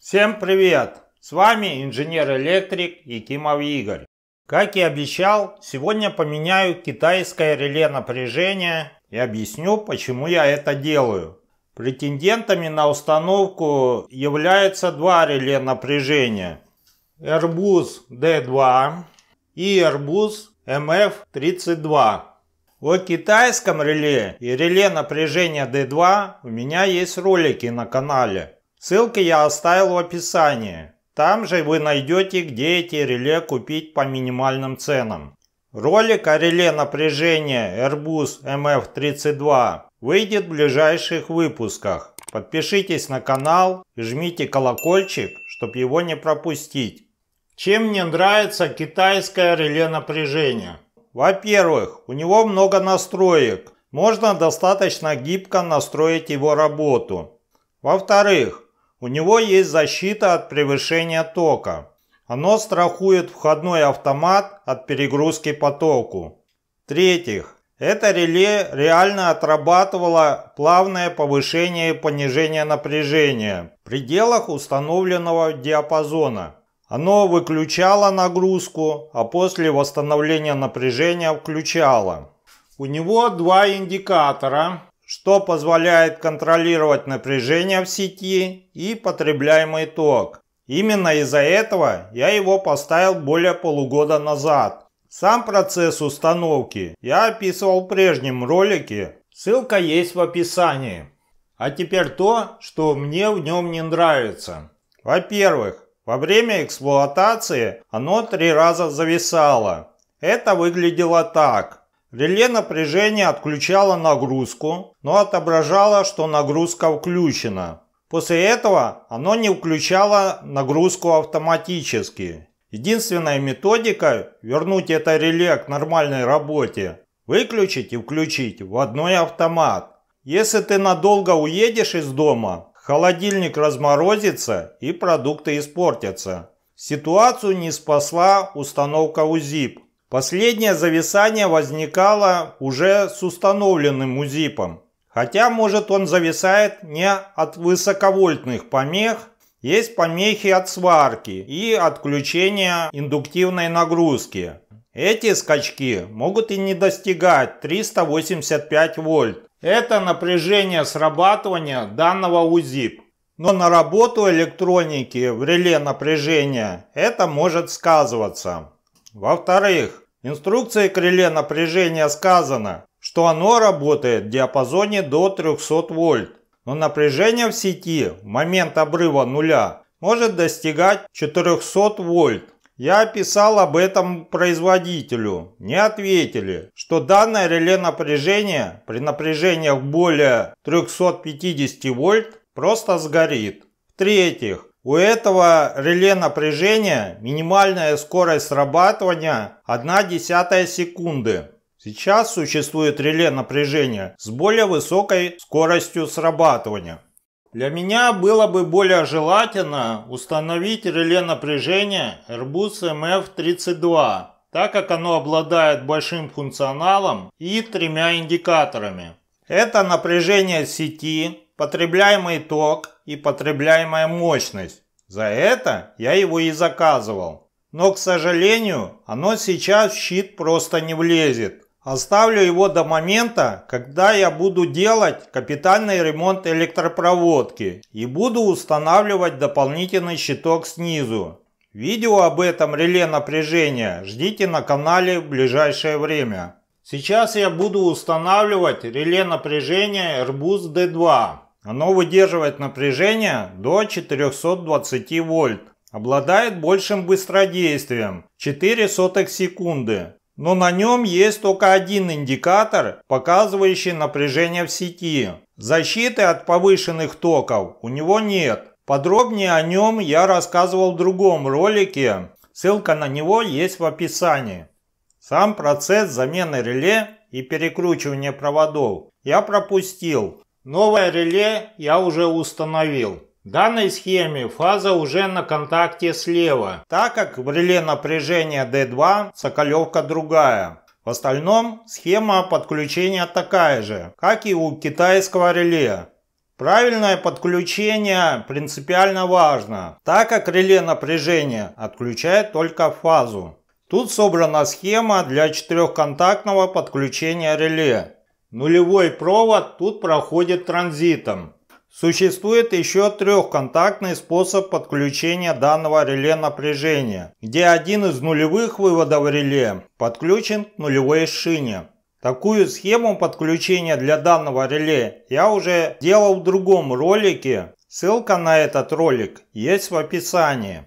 Всем привет! С вами инженер-электрик Якимов Игорь. Как и обещал, сегодня поменяю китайское реле напряжения и объясню, почему я это делаю. Претендентами на установку являются два реле напряжения. Airbus D2 и Airbus MF32. О китайском реле и реле напряжения D2 у меня есть ролики на канале. Ссылки я оставил в описании. Там же вы найдете, где эти реле купить по минимальным ценам. Ролик о реле напряжения Airbus MF32 выйдет в ближайших выпусках. Подпишитесь на канал и жмите колокольчик, чтобы его не пропустить. Чем мне нравится китайское реле напряжения? Во-первых, у него много настроек. Можно достаточно гибко настроить его работу. Во-вторых, у него есть защита от превышения тока. Оно страхует входной автомат от перегрузки по току. третьих это реле реально отрабатывало плавное повышение и понижение напряжения в пределах установленного диапазона. Оно выключало нагрузку, а после восстановления напряжения включало. У него два индикатора что позволяет контролировать напряжение в сети и потребляемый ток. Именно из-за этого я его поставил более полугода назад. Сам процесс установки я описывал в прежнем ролике, ссылка есть в описании. А теперь то, что мне в нем не нравится. Во-первых, во время эксплуатации оно три раза зависало. Это выглядело так. Реле напряжения отключало нагрузку, но отображало, что нагрузка включена. После этого оно не включало нагрузку автоматически. Единственная методика вернуть это реле к нормальной работе – выключить и включить в одной автомат. Если ты надолго уедешь из дома, холодильник разморозится и продукты испортятся. Ситуацию не спасла установка УЗИП. Последнее зависание возникало уже с установленным УЗИПом. Хотя, может, он зависает не от высоковольтных помех, есть помехи от сварки и отключения индуктивной нагрузки. Эти скачки могут и не достигать 385 вольт. Это напряжение срабатывания данного УЗИП. Но на работу электроники в реле напряжения это может сказываться. Во-вторых, в инструкции к реле напряжения сказано, что оно работает в диапазоне до 300 вольт, но напряжение в сети в момент обрыва нуля может достигать 400 вольт. Я писал об этом производителю. Не ответили, что данное реле напряжения при напряжениях более 350 вольт просто сгорит. В-третьих, у этого реле напряжения минимальная скорость срабатывания десятая секунды. Сейчас существует реле напряжения с более высокой скоростью срабатывания. Для меня было бы более желательно установить реле напряжения Airbus MF32, так как оно обладает большим функционалом и тремя индикаторами. Это напряжение сети, потребляемый ток и потребляемая мощность. За это я его и заказывал. Но, к сожалению, оно сейчас в щит просто не влезет. Оставлю его до момента, когда я буду делать капитальный ремонт электропроводки и буду устанавливать дополнительный щиток снизу. Видео об этом реле напряжения ждите на канале в ближайшее время. Сейчас я буду устанавливать реле напряжения Airbus D2. Оно выдерживает напряжение до 420 вольт. Обладает большим быстродействием – 4 сотых секунды. Но на нем есть только один индикатор, показывающий напряжение в сети. Защиты от повышенных токов у него нет. Подробнее о нем я рассказывал в другом ролике, ссылка на него есть в описании. Сам процесс замены реле и перекручивания проводов я пропустил, Новое реле я уже установил. В данной схеме фаза уже на контакте слева, так как в реле напряжения D2 соколевка другая. В остальном схема подключения такая же, как и у китайского реле. Правильное подключение принципиально важно, так как реле напряжения отключает только фазу. Тут собрана схема для четырехконтактного подключения реле. Нулевой провод тут проходит транзитом. Существует еще трехконтактный способ подключения данного реле напряжения, где один из нулевых выводов реле подключен к нулевой шине. Такую схему подключения для данного реле я уже делал в другом ролике. Ссылка на этот ролик есть в описании.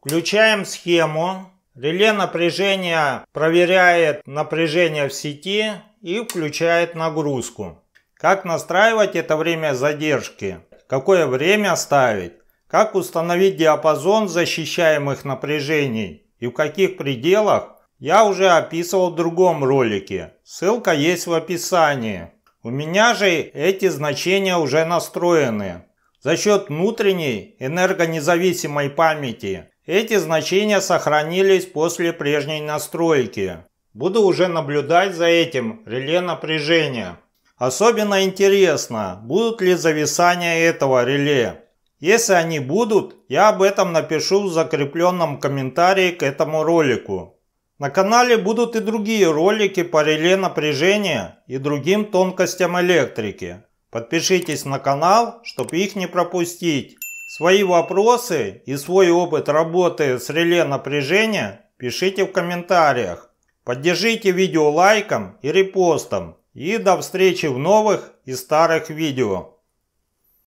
Включаем схему. Реле напряжения проверяет напряжение в сети и включает нагрузку. Как настраивать это время задержки? Какое время ставить? Как установить диапазон защищаемых напряжений и в каких пределах? Я уже описывал в другом ролике. Ссылка есть в описании. У меня же эти значения уже настроены. За счет внутренней энергонезависимой памяти эти значения сохранились после прежней настройки. Буду уже наблюдать за этим реле напряжения. Особенно интересно, будут ли зависания этого реле. Если они будут, я об этом напишу в закрепленном комментарии к этому ролику. На канале будут и другие ролики по реле напряжения и другим тонкостям электрики. Подпишитесь на канал, чтобы их не пропустить. Свои вопросы и свой опыт работы с реле напряжения пишите в комментариях. Поддержите видео лайком и репостом. И до встречи в новых и старых видео.